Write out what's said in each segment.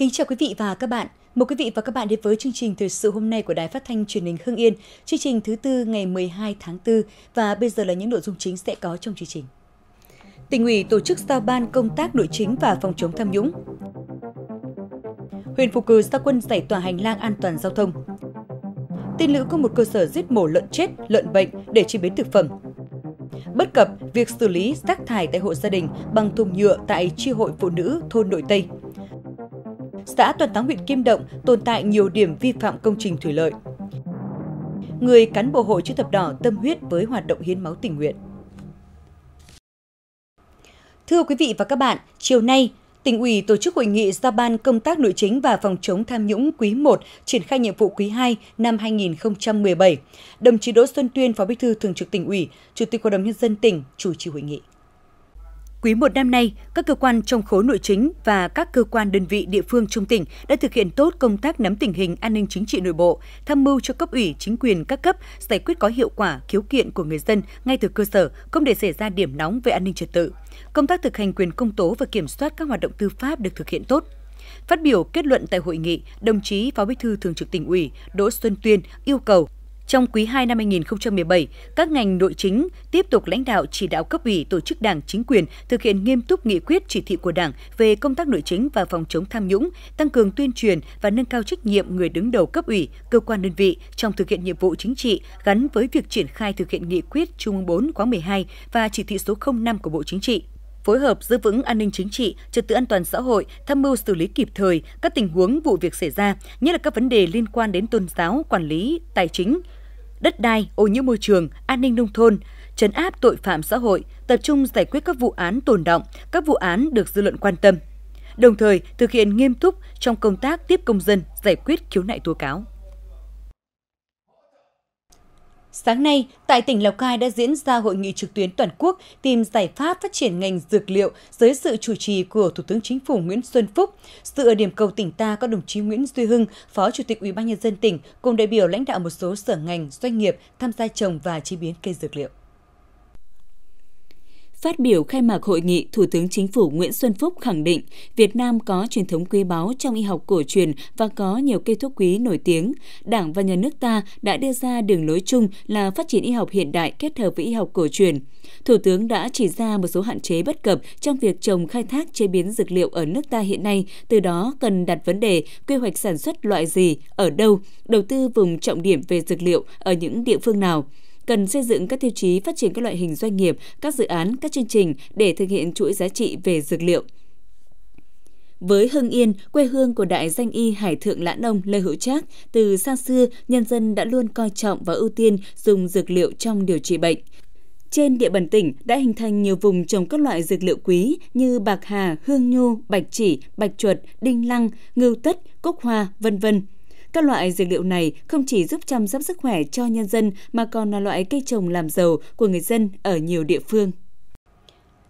Kính chào quý vị và các bạn. Mời quý vị và các bạn đến với chương trình thời sự hôm nay của Đài Phát thanh Truyền hình Hưng Yên, chương trình thứ tư ngày 12 tháng 4 và bây giờ là những nội dung chính sẽ có trong chương trình. Tỉnh ủy tổ chức giao ban công tác nội chính và phòng chống tham nhũng. Huyện Phục Cừ ra quân giải tỏa hành lang an toàn giao thông. Tin lữ có một cơ sở giết mổ lợn chết, lợn bệnh để chế biến thực phẩm. Bất cập việc xử lý rác thải tại hộ gia đình bằng thùng nhựa tại tri hội phụ nữ thôn Nội Tây – xã Toàn Thắng huyện Kim Động tồn tại nhiều điểm vi phạm công trình thủy lợi. Người cán bộ hội chữ thập đỏ tâm huyết với hoạt động hiến máu tình nguyện. Thưa quý vị và các bạn, chiều nay, Tỉnh ủy tổ chức hội nghị giao ban công tác nội chính và phòng chống tham nhũng quý 1, triển khai nhiệm vụ quý 2 năm 2017. Đồng chí Đỗ Xuân Tuyên, Phó Bí thư Thường trực Tỉnh ủy, Chủ tịch Hội đồng nhân dân tỉnh chủ trì hội nghị. Quý một năm nay, các cơ quan trong khối nội chính và các cơ quan đơn vị địa phương trong tỉnh đã thực hiện tốt công tác nắm tình hình an ninh chính trị nội bộ, tham mưu cho cấp ủy, chính quyền các cấp giải quyết có hiệu quả khiếu kiện của người dân ngay từ cơ sở, không để xảy ra điểm nóng về an ninh trật tự. Công tác thực hành quyền công tố và kiểm soát các hoạt động tư pháp được thực hiện tốt. Phát biểu kết luận tại hội nghị, đồng chí Phó Bí thư Thường trực tỉnh ủy Đỗ Xuân Tuyên yêu cầu trong quý 2 năm 2017, các ngành nội chính tiếp tục lãnh đạo chỉ đạo cấp ủy tổ chức đảng chính quyền thực hiện nghiêm túc nghị quyết chỉ thị của Đảng về công tác nội chính và phòng chống tham nhũng, tăng cường tuyên truyền và nâng cao trách nhiệm người đứng đầu cấp ủy, cơ quan đơn vị trong thực hiện nhiệm vụ chính trị gắn với việc triển khai thực hiện nghị quyết Trung ương 4 khóa 12 và chỉ thị số 05 của Bộ Chính trị phối hợp giữ vững an ninh chính trị, trật tự an toàn xã hội, tham mưu xử lý kịp thời các tình huống vụ việc xảy ra, nhất là các vấn đề liên quan đến tôn giáo, quản lý, tài chính, đất đai, ô nhiễm môi trường, an ninh nông thôn, chấn áp tội phạm xã hội, tập trung giải quyết các vụ án tồn động, các vụ án được dư luận quan tâm. Đồng thời, thực hiện nghiêm túc trong công tác tiếp công dân, giải quyết khiếu nại tố cáo. Sáng nay, tại tỉnh Lào Cai đã diễn ra hội nghị trực tuyến toàn quốc tìm giải pháp phát triển ngành dược liệu dưới sự chủ trì của Thủ tướng Chính phủ Nguyễn Xuân Phúc. Sự ở điểm cầu tỉnh ta có đồng chí Nguyễn Duy Hưng, Phó Chủ tịch Ủy ban nhân dân tỉnh cùng đại biểu lãnh đạo một số sở ngành, doanh nghiệp tham gia trồng và chế biến cây dược liệu. Phát biểu khai mạc hội nghị, Thủ tướng Chính phủ Nguyễn Xuân Phúc khẳng định Việt Nam có truyền thống quý báu trong y học cổ truyền và có nhiều cây thuốc quý nổi tiếng. Đảng và nhà nước ta đã đưa ra đường lối chung là phát triển y học hiện đại kết hợp với y học cổ truyền. Thủ tướng đã chỉ ra một số hạn chế bất cập trong việc trồng khai thác chế biến dược liệu ở nước ta hiện nay, từ đó cần đặt vấn đề quy hoạch sản xuất loại gì, ở đâu, đầu tư vùng trọng điểm về dược liệu ở những địa phương nào cần xây dựng các tiêu chí phát triển các loại hình doanh nghiệp, các dự án, các chương trình để thực hiện chuỗi giá trị về dược liệu. Với Hưng Yên, quê hương của đại danh y Hải Thượng Lãn Ông Lê Hữu Trác, từ xa xưa, nhân dân đã luôn coi trọng và ưu tiên dùng dược liệu trong điều trị bệnh. Trên địa bàn tỉnh đã hình thành nhiều vùng trồng các loại dược liệu quý như bạc hà, hương nhu, bạch chỉ, bạch chuột, đinh lăng, ngưu tất, cúc hoa, vân vân. Các loại dược liệu này không chỉ giúp chăm sóc sức khỏe cho nhân dân mà còn là loại cây trồng làm giàu của người dân ở nhiều địa phương.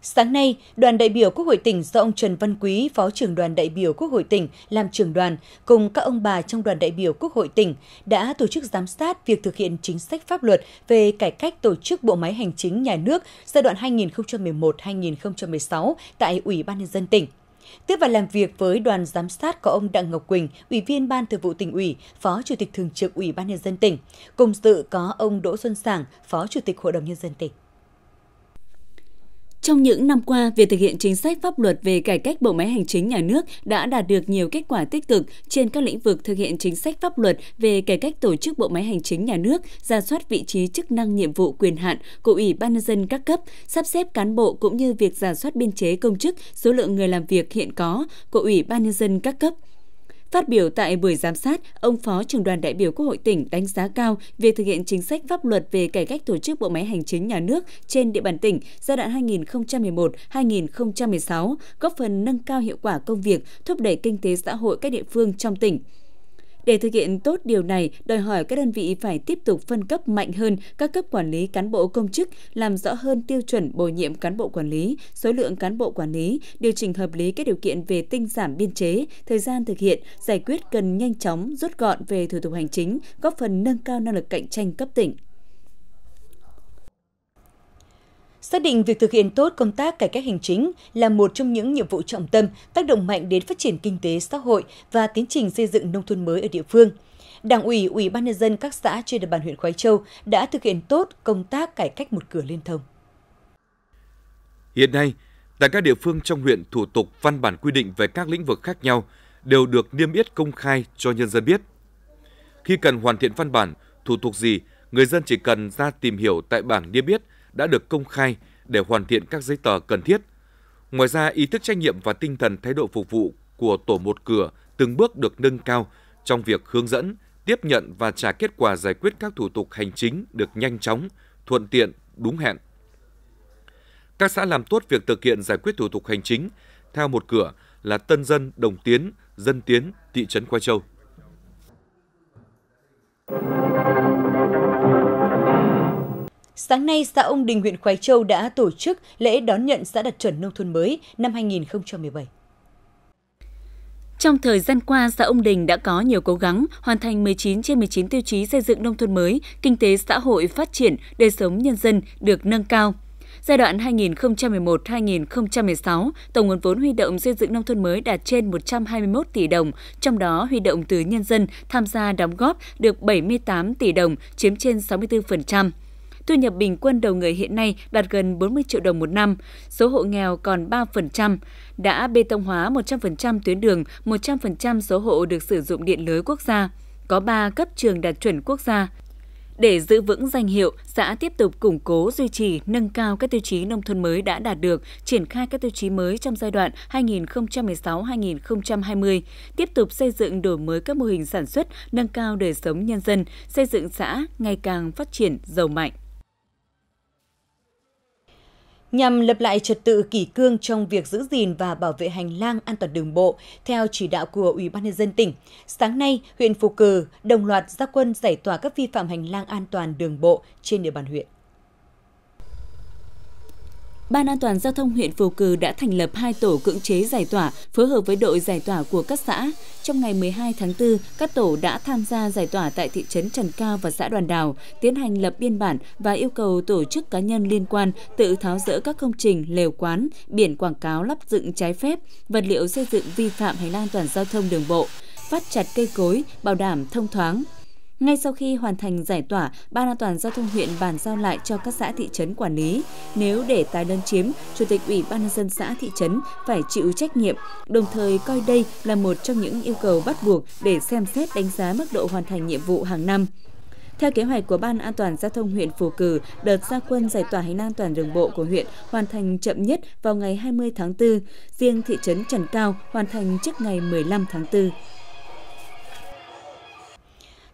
Sáng nay, đoàn đại biểu Quốc hội tỉnh do ông Trần Văn Quý, Phó trưởng đoàn đại biểu Quốc hội tỉnh làm trưởng đoàn cùng các ông bà trong đoàn đại biểu Quốc hội tỉnh đã tổ chức giám sát việc thực hiện chính sách pháp luật về cải cách tổ chức bộ máy hành chính nhà nước giai đoạn 2011-2016 tại Ủy ban nhân dân tỉnh. Tiếp và làm việc với đoàn giám sát có ông Đặng Ngọc Quỳnh, Ủy viên Ban Thường vụ tỉnh ủy, Phó Chủ tịch Thường trực Ủy ban Nhân dân tỉnh. Cùng dự có ông Đỗ Xuân Sảng, Phó Chủ tịch Hội đồng Nhân dân tỉnh. Trong những năm qua, việc thực hiện chính sách pháp luật về cải cách bộ máy hành chính nhà nước đã đạt được nhiều kết quả tích cực trên các lĩnh vực thực hiện chính sách pháp luật về cải cách tổ chức bộ máy hành chính nhà nước, ra soát vị trí chức năng nhiệm vụ quyền hạn của Ủy ban nhân dân các cấp, sắp xếp cán bộ cũng như việc giả soát biên chế công chức, số lượng người làm việc hiện có của Ủy ban nhân dân các cấp – Phát biểu tại buổi giám sát, ông Phó trưởng đoàn đại biểu Quốc hội tỉnh đánh giá cao việc thực hiện chính sách pháp luật về cải cách tổ chức bộ máy hành chính nhà nước trên địa bàn tỉnh giai đoạn 2011-2016, góp phần nâng cao hiệu quả công việc, thúc đẩy kinh tế xã hội các địa phương trong tỉnh. Để thực hiện tốt điều này, đòi hỏi các đơn vị phải tiếp tục phân cấp mạnh hơn các cấp quản lý cán bộ công chức, làm rõ hơn tiêu chuẩn bổ nhiệm cán bộ quản lý, số lượng cán bộ quản lý, điều chỉnh hợp lý các điều kiện về tinh giảm biên chế, thời gian thực hiện, giải quyết cần nhanh chóng, rút gọn về thủ tục hành chính, góp phần nâng cao năng lực cạnh tranh cấp tỉnh. Xác định việc thực hiện tốt công tác cải cách hành chính là một trong những nhiệm vụ trọng tâm tác động mạnh đến phát triển kinh tế xã hội và tiến trình xây dựng nông thôn mới ở địa phương. Đảng ủy, Ủy ban nhân dân các xã trên địa bàn huyện Khói Châu đã thực hiện tốt công tác cải cách một cửa liên thông. Hiện nay, tại các địa phương trong huyện thủ tục văn bản quy định về các lĩnh vực khác nhau đều được niêm yết công khai cho nhân dân biết. Khi cần hoàn thiện văn bản, thủ tục gì, người dân chỉ cần ra tìm hiểu tại bảng niêm yết – đã được công khai để hoàn thiện các giấy tờ cần thiết. Ngoài ra, ý thức trách nhiệm và tinh thần thái độ phục vụ của tổ một cửa từng bước được nâng cao trong việc hướng dẫn, tiếp nhận và trả kết quả giải quyết các thủ tục hành chính được nhanh chóng, thuận tiện, đúng hẹn. Các xã làm tốt việc thực hiện giải quyết thủ tục hành chính theo một cửa là Tân Dân, Đồng Tiến, Dân Tiến, thị trấn Quai Châu. Sáng nay, xã Ông Đình, huyện Khói Châu đã tổ chức lễ đón nhận xã đạt chuẩn nông thôn mới năm 2017. Trong thời gian qua, xã Ông Đình đã có nhiều cố gắng hoàn thành 19 trên 19 tiêu chí xây dựng nông thôn mới, kinh tế xã hội phát triển, đời sống nhân dân được nâng cao. Giai đoạn 2011-2016, tổng nguồn vốn huy động xây dựng nông thôn mới đạt trên 121 tỷ đồng, trong đó huy động từ nhân dân tham gia đóng góp được 78 tỷ đồng, chiếm trên 64%. Thu nhập bình quân đầu người hiện nay đạt gần 40 triệu đồng một năm, số hộ nghèo còn 3%, đã bê tông hóa 100% tuyến đường, 100% số hộ được sử dụng điện lưới quốc gia, có 3 cấp trường đạt chuẩn quốc gia, để giữ vững danh hiệu, xã tiếp tục củng cố, duy trì, nâng cao các tiêu chí nông thôn mới đã đạt được, triển khai các tiêu chí mới trong giai đoạn 2016-2020, tiếp tục xây dựng đổi mới các mô hình sản xuất, nâng cao đời sống nhân dân, xây dựng xã ngày càng phát triển giàu mạnh nhằm lập lại trật tự kỷ cương trong việc giữ gìn và bảo vệ hành lang an toàn đường bộ theo chỉ đạo của Ủy ban nhân dân tỉnh. Sáng nay, huyện Phù Cử đồng loạt ra quân giải tỏa các vi phạm hành lang an toàn đường bộ trên địa bàn huyện. Ban an toàn giao thông huyện Phù Cử đã thành lập hai tổ cưỡng chế giải tỏa phối hợp với đội giải tỏa của các xã. Trong ngày 12 tháng 4, các tổ đã tham gia giải tỏa tại thị trấn Trần Cao và xã Đoàn Đào, tiến hành lập biên bản và yêu cầu tổ chức cá nhân liên quan tự tháo dỡ các công trình, lều quán, biển quảng cáo lắp dựng trái phép, vật liệu xây dựng vi phạm hành lang an toàn giao thông đường bộ, phát chặt cây cối, bảo đảm thông thoáng, ngay sau khi hoàn thành giải tỏa, Ban an toàn giao thông huyện bàn giao lại cho các xã thị trấn quản lý. Nếu để tái lấn chiếm, Chủ tịch Ủy ban nhân dân xã thị trấn phải chịu trách nhiệm, đồng thời coi đây là một trong những yêu cầu bắt buộc để xem xét đánh giá mức độ hoàn thành nhiệm vụ hàng năm. Theo kế hoạch của Ban An toàn Giao thông huyện Phù Cử, đợt gia quân giải tỏa hành lang toàn đường bộ của huyện hoàn thành chậm nhất vào ngày 20 tháng 4, riêng thị trấn Trần Cao hoàn thành trước ngày 15 tháng 4.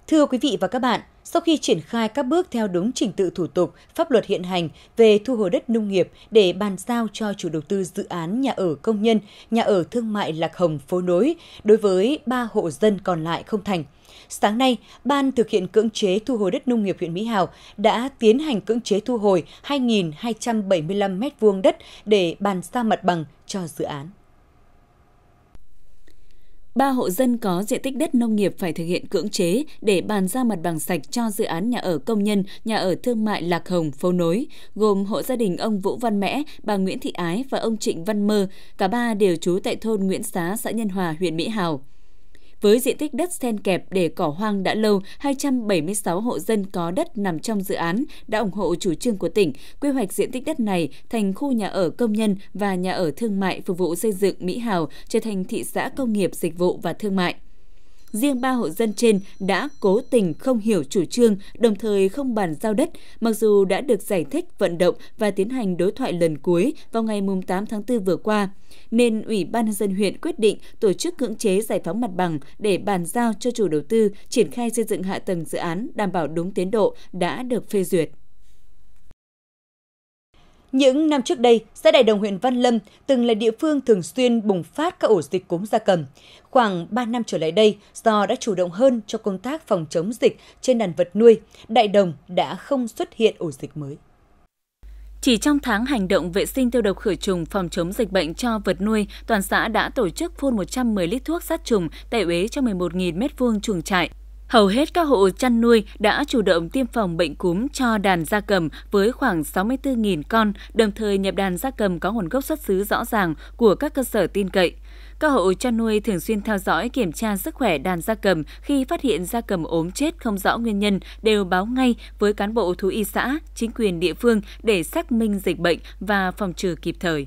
Thưa quý vị và các bạn, sau khi triển khai các bước theo đúng trình tự thủ tục, pháp luật hiện hành về thu hồi đất nông nghiệp để bàn giao cho chủ đầu tư dự án nhà ở công nhân, nhà ở thương mại Lạc Hồng phố nối đối với 3 hộ dân còn lại không thành. Sáng nay, Ban thực hiện cưỡng chế thu hồi đất nông nghiệp huyện Mỹ Hào đã tiến hành cưỡng chế thu hồi 2.275 m2 đất để bàn giao mặt bằng cho dự án. Ba hộ dân có diện tích đất nông nghiệp phải thực hiện cưỡng chế để bàn ra mặt bằng sạch cho dự án nhà ở công nhân, nhà ở thương mại Lạc Hồng, Phố Nối, gồm hộ gia đình ông Vũ Văn Mẽ, bà Nguyễn Thị Ái và ông Trịnh Văn Mơ, cả ba đều trú tại thôn Nguyễn Xá, xã Nhân Hòa, huyện Mỹ Hào. Với diện tích đất sen kẹp để cỏ hoang đã lâu, 276 hộ dân có đất nằm trong dự án đã ủng hộ chủ trương của tỉnh quy hoạch diện tích đất này thành khu nhà ở công nhân và nhà ở thương mại phục vụ xây dựng Mỹ Hào trở thành thị xã công nghiệp, dịch vụ và thương mại riêng ba hộ dân trên đã cố tình không hiểu chủ trương, đồng thời không bàn giao đất, mặc dù đã được giải thích, vận động và tiến hành đối thoại lần cuối vào ngày 8 tháng 4 vừa qua, nên Ủy ban nhân dân huyện quyết định tổ chức cưỡng chế giải phóng mặt bằng để bàn giao cho chủ đầu tư triển khai xây dựng hạ tầng dự án đảm bảo đúng tiến độ đã được phê duyệt. Những năm trước đây, xã Đại Đồng huyện Văn Lâm từng là địa phương thường xuyên bùng phát các ổ dịch cúm gia cầm. Khoảng 3 năm trở lại đây, do đã chủ động hơn cho công tác phòng chống dịch trên đàn vật nuôi, Đại Đồng đã không xuất hiện ổ dịch mới. Chỉ trong tháng hành động vệ sinh tiêu độc khử trùng phòng chống dịch bệnh cho vật nuôi, toàn xã đã tổ chức phun 110 lít thuốc sát trùng, tẩy uế cho 11.000 m2 chuồng trại. Hầu hết các hộ chăn nuôi đã chủ động tiêm phòng bệnh cúm cho đàn gia cầm với khoảng 64.000 con, đồng thời nhập đàn gia cầm có nguồn gốc xuất xứ rõ ràng của các cơ sở tin cậy. Các hộ chăn nuôi thường xuyên theo dõi kiểm tra sức khỏe đàn gia cầm, khi phát hiện gia cầm ốm chết không rõ nguyên nhân đều báo ngay với cán bộ thú y xã, chính quyền địa phương để xác minh dịch bệnh và phòng trừ kịp thời.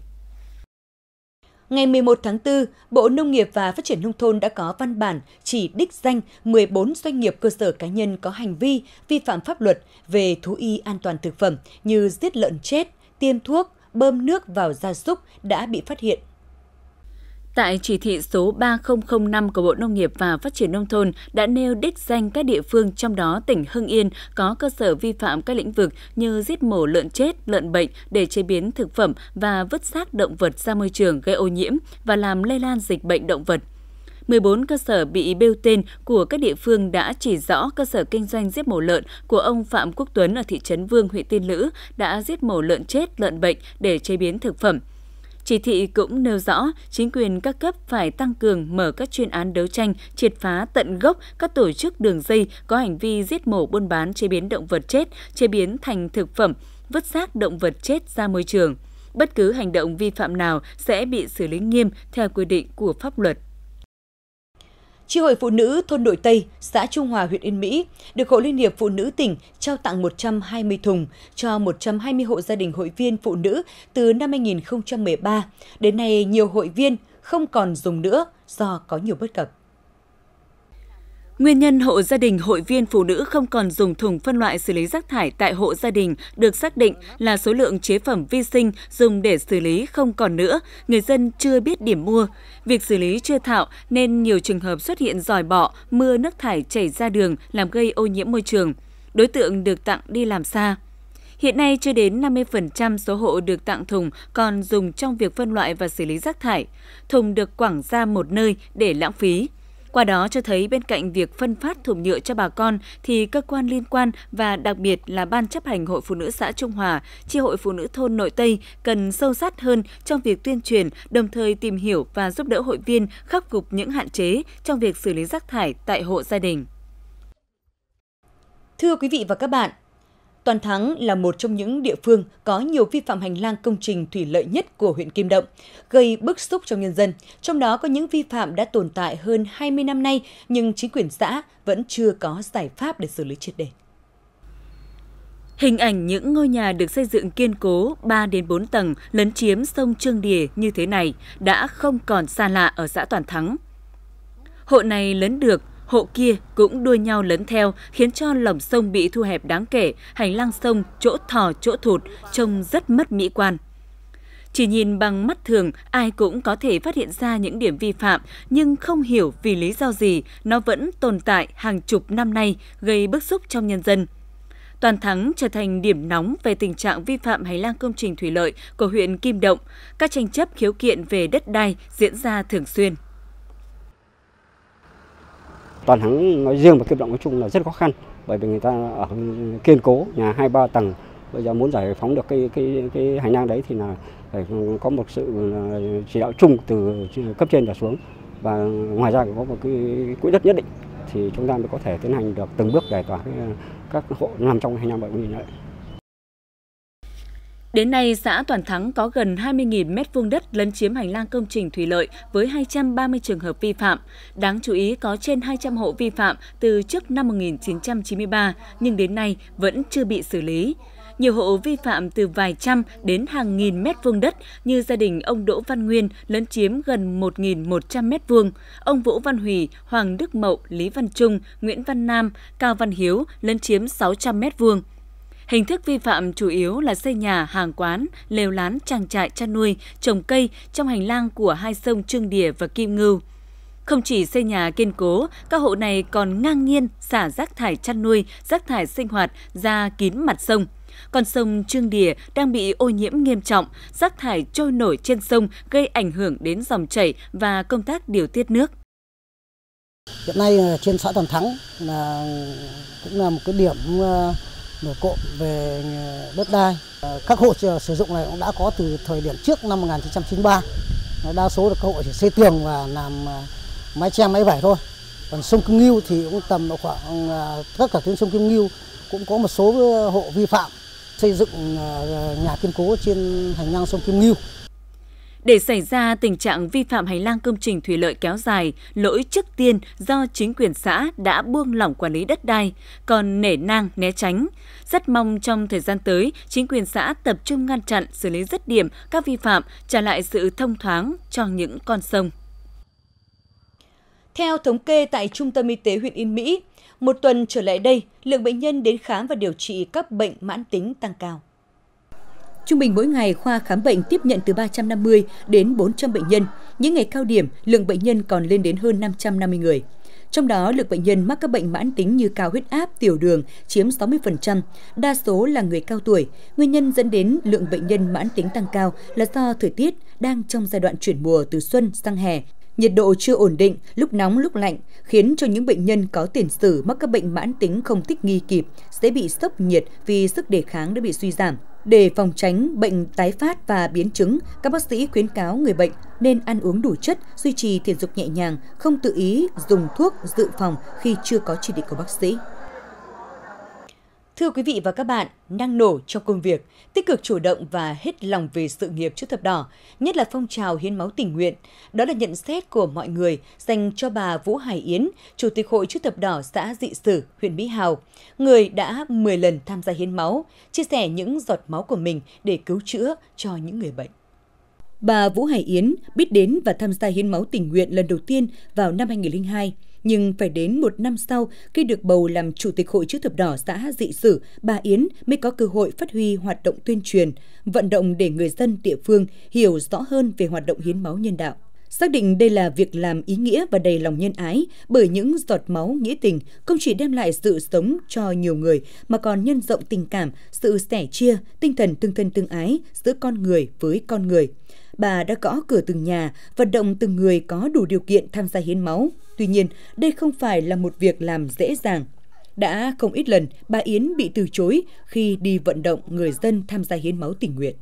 Ngày 11 tháng 4, Bộ Nông nghiệp và Phát triển Nông thôn đã có văn bản chỉ đích danh 14 doanh nghiệp cơ sở cá nhân có hành vi vi phạm pháp luật về thú y an toàn thực phẩm như giết lợn chết, tiêm thuốc, bơm nước vào gia súc đã bị phát hiện Tại chỉ thị số 3005 của Bộ Nông nghiệp và Phát triển Nông thôn đã nêu đích danh các địa phương trong đó tỉnh Hưng Yên có cơ sở vi phạm các lĩnh vực như giết mổ lợn chết, lợn bệnh để chế biến thực phẩm và vứt xác động vật ra môi trường gây ô nhiễm và làm lây lan dịch bệnh động vật. 14 cơ sở bị bêu tên của các địa phương đã chỉ rõ cơ sở kinh doanh giết mổ lợn của ông Phạm Quốc Tuấn ở thị trấn Vương, huyện Tiên Lữ đã giết mổ lợn chết, lợn bệnh để chế biến thực phẩm. Chỉ thị cũng nêu rõ, chính quyền các cấp phải tăng cường mở các chuyên án đấu tranh, triệt phá tận gốc các tổ chức đường dây có hành vi giết mổ buôn bán chế biến động vật chết, chế biến thành thực phẩm, vứt xác động vật chết ra môi trường. Bất cứ hành động vi phạm nào sẽ bị xử lý nghiêm theo quy định của pháp luật. Tri hội Phụ nữ thôn Đội Tây, xã Trung Hòa, huyện Yên Mỹ được Hội Liên hiệp Phụ nữ tỉnh trao tặng 120 thùng cho 120 hộ gia đình hội viên phụ nữ từ năm 2013. Đến nay, nhiều hội viên không còn dùng nữa do có nhiều bất cập. Nguyên nhân hộ gia đình hội viên phụ nữ không còn dùng thùng phân loại xử lý rác thải tại hộ gia đình được xác định là số lượng chế phẩm vi sinh dùng để xử lý không còn nữa, người dân chưa biết điểm mua. Việc xử lý chưa thạo nên nhiều trường hợp xuất hiện giòi bọ, mưa nước thải chảy ra đường làm gây ô nhiễm môi trường. Đối tượng được tặng đi làm xa. Hiện nay chưa đến 50% số hộ được tặng thùng còn dùng trong việc phân loại và xử lý rác thải. Thùng được quảng ra một nơi để lãng phí. Qua đó cho thấy bên cạnh việc phân phát thùng nhựa cho bà con thì cơ quan liên quan và đặc biệt là Ban chấp hành Hội Phụ nữ xã Trung Hòa, Chi hội Phụ nữ thôn Nội Tây cần sâu sát hơn trong việc tuyên truyền, đồng thời tìm hiểu và giúp đỡ hội viên khắc phục những hạn chế trong việc xử lý rác thải tại hộ gia đình. Thưa quý vị và các bạn, Toàn Thắng là một trong những địa phương có nhiều vi phạm hành lang công trình thủy lợi nhất của huyện Kim Động, gây bức xúc trong nhân dân. Trong đó có những vi phạm đã tồn tại hơn 20 năm nay nhưng chính quyền xã vẫn chưa có giải pháp để xử lý triệt đề. Hình ảnh những ngôi nhà được xây dựng kiên cố 3 đến 4 tầng lấn chiếm sông Trương Đìa như thế này đã không còn xa lạ ở xã Toàn Thắng. Hộ này lấn được hộ kia cũng đua nhau lấn theo, khiến cho lòng sông bị thu hẹp đáng kể, hành lang sông chỗ thò chỗ thụt, trông rất mất mỹ quan. Chỉ nhìn bằng mắt thường, ai cũng có thể phát hiện ra những điểm vi phạm, nhưng không hiểu vì lý do gì nó vẫn tồn tại hàng chục năm nay, gây bức xúc trong nhân dân. Toàn Thắng trở thành điểm nóng về tình trạng vi phạm hành lang công trình thủy lợi của huyện Kim Động. Các tranh chấp khiếu kiện về đất đai diễn ra thường xuyên toàn thắng nói riêng và kiếp động nói chung là rất khó khăn bởi vì người ta ở kiên cố nhà hai ba tầng bây giờ muốn giải phóng được cái cái cái hành lang đấy thì là phải có một sự ờ, chỉ đạo chung từ cấp trên trở xuống và ngoài ra có một cái quỹ đất nhất định thì chúng ta mới có thể tiến hành được từng bước giải tỏa các hộ nằm trong hành lang bãi biển đấy. Đến nay, xã Toàn Thắng có gần 20.000 m2 đất lấn chiếm hành lang công trình thủy lợi với 230 trường hợp vi phạm. Đáng chú ý có trên 200 hộ vi phạm từ trước năm 1993 nhưng đến nay vẫn chưa bị xử lý. Nhiều hộ vi phạm từ vài trăm đến hàng nghìn mét vuông đất như gia đình ông Đỗ Văn Nguyên lấn chiếm gần 1.100 mét vuông, ông Vũ Văn Hủy, Hoàng Đức Mậu, Lý Văn Trung, Nguyễn Văn Nam, Cao Văn Hiếu lấn chiếm 600 mét vuông. Hình thức vi phạm chủ yếu là xây nhà, hàng quán, lều lán, trang trại chăn nuôi, trồng cây trong hành lang của hai sông Trương Đỉa và Kim Ngưu. Không chỉ xây nhà kiên cố, các hộ này còn ngang nhiên xả rác thải chăn nuôi, rác thải sinh hoạt ra kín mặt sông. Con sông Trương Đìa đang bị ô nhiễm nghiêm trọng, rác thải trôi nổi trên sông gây ảnh hưởng đến dòng chảy và công tác điều tiết nước. Hiện nay trên xã Toàn Thắng là cũng là một cái điểm ờ, nổi cộng về ờ, đất đai. Ờ, các hộ sử dụng này cũng đã có từ thời điểm trước năm 1993. Đa số là các hộ chỉ xây tường và làm ờ, mái che mái vải thôi. Còn sông Kim Ngưu thì cũng tầm khoảng tất cả tuyến sông Kim Ngưu cũng có một số hộ vi phạm xây dựng nhà kiên cố trên hành lang sông Kim Ngưu. Để xảy ra tình trạng vi phạm hành lang công trình thủy lợi kéo dài, lỗi trước tiên do chính quyền xã đã buông lỏng quản lý đất đai, còn nể nang né tránh. Rất mong trong thời gian tới, chính quyền xã tập trung ngăn chặn xử lý dứt điểm các vi phạm, trả lại sự thông thoáng cho những con sông. Theo thống kê tại Trung tâm Y tế huyện Yên Mỹ, một tuần trở lại đây, lượng bệnh nhân đến khám và điều trị các bệnh mãn tính tăng cao. Trung bình mỗi ngày khoa khám bệnh tiếp nhận từ 350 đến 400 bệnh nhân, những ngày cao điểm lượng bệnh nhân còn lên đến hơn 550 người. Trong đó, lượng bệnh nhân mắc các bệnh mãn tính như cao huyết áp, tiểu đường chiếm 60%, đa số là người cao tuổi. Nguyên nhân dẫn đến lượng bệnh nhân mãn tính tăng cao là do thời tiết đang trong giai đoạn chuyển mùa từ xuân sang hè. Nhiệt độ chưa ổn định, lúc nóng lúc lạnh, khiến cho những bệnh nhân có tiền sử mắc các bệnh mãn tính không thích nghi kịp, dễ bị sốc nhiệt vì sức đề kháng đã bị suy giảm. Để phòng tránh bệnh tái phát và biến chứng, các bác sĩ khuyến cáo người bệnh nên ăn uống đủ chất, duy trì thể dục nhẹ nhàng, không tự ý dùng thuốc dự phòng khi chưa có chỉ định của bác sĩ. Thưa quý vị và các bạn, năng nổ trong công việc, tích cực chủ động và hết lòng về sự nghiệp chữ thập đỏ, nhất là phong trào hiến máu tình nguyện. Đó là nhận xét của mọi người dành cho bà Vũ Hải Yến, Chủ tịch Hội chữ thập đỏ xã Dị Sử, huyện Mỹ Hào, người đã 10 lần tham gia hiến máu, chia sẻ những giọt máu của mình để cứu chữa cho những người bệnh. Bà Vũ Hải Yến biết đến và tham gia hiến máu tình nguyện lần đầu tiên vào năm 2002 nhưng phải đến một năm sau, khi được bầu làm Chủ tịch Hội Chữ Thập Đỏ xã Dị Sử, bà Yến mới có cơ hội phát huy hoạt động tuyên truyền, vận động để người dân địa phương hiểu rõ hơn về hoạt động hiến máu nhân đạo. Xác định đây là việc làm ý nghĩa và đầy lòng nhân ái bởi những giọt máu nghĩa tình không chỉ đem lại sự sống cho nhiều người mà còn nhân rộng tình cảm, sự sẻ chia, tinh thần tương thân tương ái giữa con người với con người bà đã gõ cửa từng nhà, vận động từng người có đủ điều kiện tham gia hiến máu. Tuy nhiên, đây không phải là một việc làm dễ dàng. Đã không ít lần, bà Yến bị từ chối khi đi vận động người dân tham gia hiến máu tình nguyện.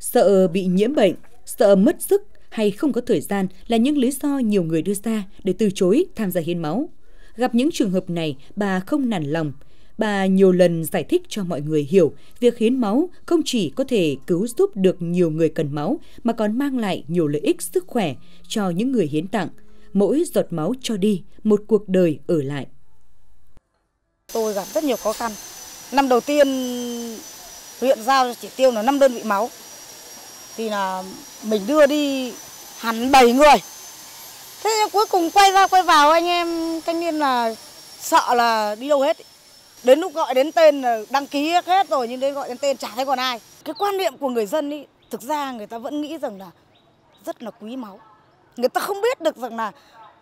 Sợ bị nhiễm bệnh, sợ mất sức hay không có thời gian là những lý do nhiều người đưa ra để từ chối tham gia hiến máu. Gặp những trường hợp này, bà không nản lòng Bà nhiều lần giải thích cho mọi người hiểu việc hiến máu không chỉ có thể cứu giúp được nhiều người cần máu mà còn mang lại nhiều lợi ích sức khỏe cho những người hiến tặng. Mỗi giọt máu cho đi, một cuộc đời ở lại. Tôi gặp rất nhiều khó khăn. Năm đầu tiên huyện giao chỉ tiêu là 5 đơn vị máu. Thì là mình đưa đi hẳn 7 người. Thế nhưng cuối cùng quay ra quay vào anh em thanh niên là sợ là đi đâu hết. Ý đến lúc gọi đến tên đăng ký hết rồi nhưng đến gọi đến tên chả thấy còn ai cái quan niệm của người dân ý thực ra người ta vẫn nghĩ rằng là rất là quý máu người ta không biết được rằng là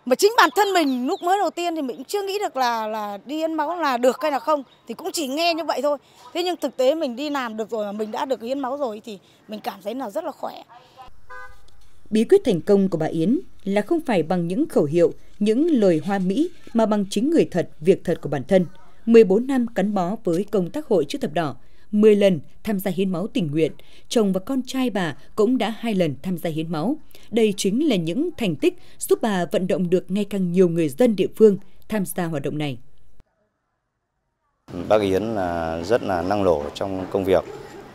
mà chính bản thân mình lúc mới đầu tiên thì mình chưa nghĩ được là là đi hiến máu là được hay là không thì cũng chỉ nghe như vậy thôi thế nhưng thực tế mình đi làm được rồi mà mình đã được hiến máu rồi thì mình cảm thấy là rất là khỏe bí quyết thành công của bà Yến là không phải bằng những khẩu hiệu những lời hoa mỹ mà bằng chính người thật việc thật của bản thân 14 năm cắn bó với công tác hội chữ thập đỏ, 10 lần tham gia hiến máu tình nguyện, chồng và con trai bà cũng đã hai lần tham gia hiến máu. Đây chính là những thành tích giúp bà vận động được ngày càng nhiều người dân địa phương tham gia hoạt động này. Bác Yến là rất là năng nổ trong công việc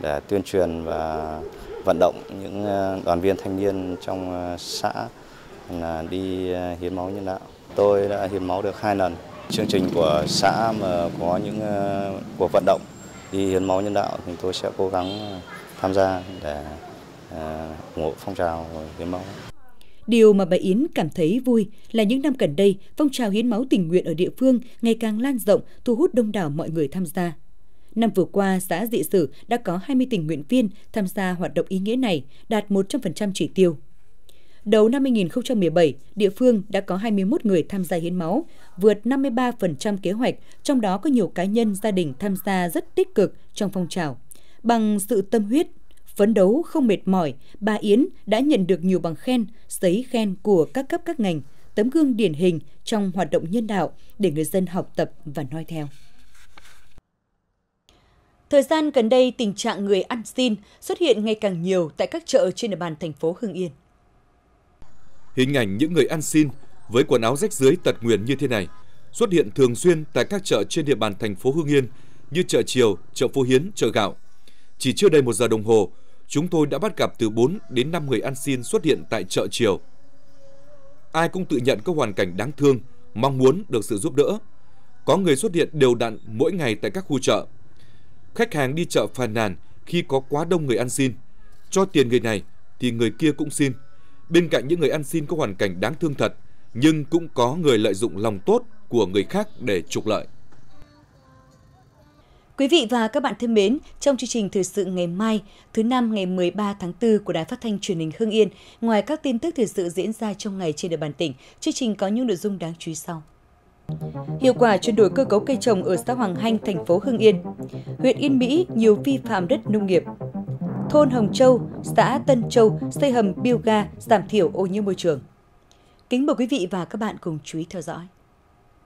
để tuyên truyền và vận động những ờ, đoàn viên thanh niên trong ờ, xã là đi ờ, hiến máu nhân đạo. Tôi đã hiến máu được hai lần chương trình của xã mà có những ờ, cuộc vận động đi hiến máu nhân đạo thì tôi sẽ cố gắng ờ, tham gia để ờ, ủng hộ phong trào hiến máu. Điều mà bà Yến cảm thấy vui là những năm gần đây, phong trào hiến máu tình nguyện ở địa phương ngày càng lan rộng, thu hút đông đảo mọi người tham gia. Năm vừa qua, xã Dị Sử đã có 20 tình nguyện viên tham gia hoạt động ý nghĩa này, đạt 100% chỉ tiêu. Đầu năm 2017, địa phương đã có 21 người tham gia hiến máu, vượt 53% kế hoạch, trong đó có nhiều cá nhân, gia đình tham gia rất tích cực trong phong trào. Bằng sự tâm huyết, phấn đấu không mệt mỏi, bà Yến đã nhận được nhiều bằng khen, giấy khen của các cấp các ngành, tấm gương điển hình trong hoạt động nhân đạo để người dân học tập và noi theo. Thời gian gần đây, tình trạng người ăn xin xuất hiện ngày càng nhiều tại các chợ trên địa bàn thành phố Hưng Yên. Hình ảnh những người ăn xin với quần áo rách dưới tật nguyền như thế này xuất hiện thường xuyên tại các chợ trên địa bàn thành phố Hương Yên như chợ Triều, chợ Phú Hiến, chợ Gạo. Chỉ chưa đầy một giờ đồng hồ, chúng tôi đã bắt gặp từ 4 đến 5 người ăn xin xuất hiện tại chợ Triều. Ai cũng tự nhận có hoàn cảnh đáng thương, mong muốn được sự giúp đỡ. Có người xuất hiện đều đặn mỗi ngày tại các khu chợ. Khách hàng đi chợ phàn nàn khi có quá đông người ăn xin. Cho tiền người này thì người kia cũng xin, Bên cạnh những người ăn xin có hoàn cảnh đáng thương thật, nhưng cũng có người lợi dụng lòng tốt của người khác để trục lợi. Quý vị và các bạn thân mến, trong chương trình thời sự ngày mai, thứ năm ngày 13 tháng 4 của Đài Phát thanh Truyền hình Hưng Yên, ngoài các tin tức thời sự diễn ra trong ngày trên địa bàn tỉnh, chương trình có những nội dung đáng chú ý sau. Hiệu quả chuyển đổi cơ cấu cây trồng ở xã Hoàng Hanh, thành phố Hưng Yên. Huyện Yên Mỹ nhiều vi phạm đất nông nghiệp. Thôn Hồng Châu, xã Tân Châu xây hầm bioga giảm thiểu ô nhiễm môi trường. Kính mời quý vị và các bạn cùng chú ý theo dõi.